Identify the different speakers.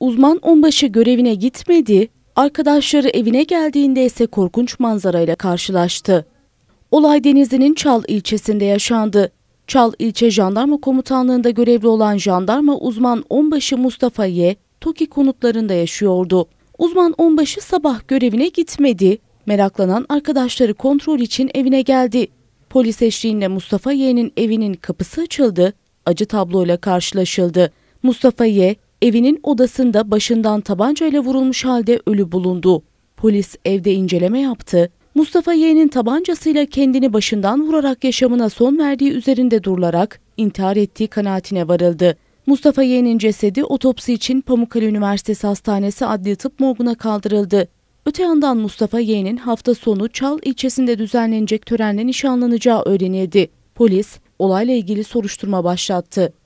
Speaker 1: Uzman onbaşı görevine gitmedi, arkadaşları evine geldiğinde ise korkunç manzarayla karşılaştı. Olay Denizli'nin Çal ilçesinde yaşandı. Çal ilçe jandarma komutanlığında görevli olan jandarma uzman onbaşı Mustafa Ye, TOKİ konutlarında yaşıyordu. Uzman onbaşı sabah görevine gitmedi, meraklanan arkadaşları kontrol için evine geldi. Polis eşliğinde Mustafa Y'nin evinin kapısı açıldı, acı tabloyla karşılaşıldı. Mustafa Y, evinin odasında başından tabancayla vurulmuş halde ölü bulundu. Polis evde inceleme yaptı. Mustafa Y'nin tabancasıyla kendini başından vurarak yaşamına son verdiği üzerinde durularak intihar ettiği kanaatine varıldı. Mustafa Y'nin cesedi otopsi için Pamukkale Üniversitesi Hastanesi Adli Tıp Morgu'na kaldırıldı. Öte yandan Mustafa Y'nin hafta sonu Çal ilçesinde düzenlenecek törenle nişanlanacağı öğrenildi. Polis olayla ilgili soruşturma başlattı.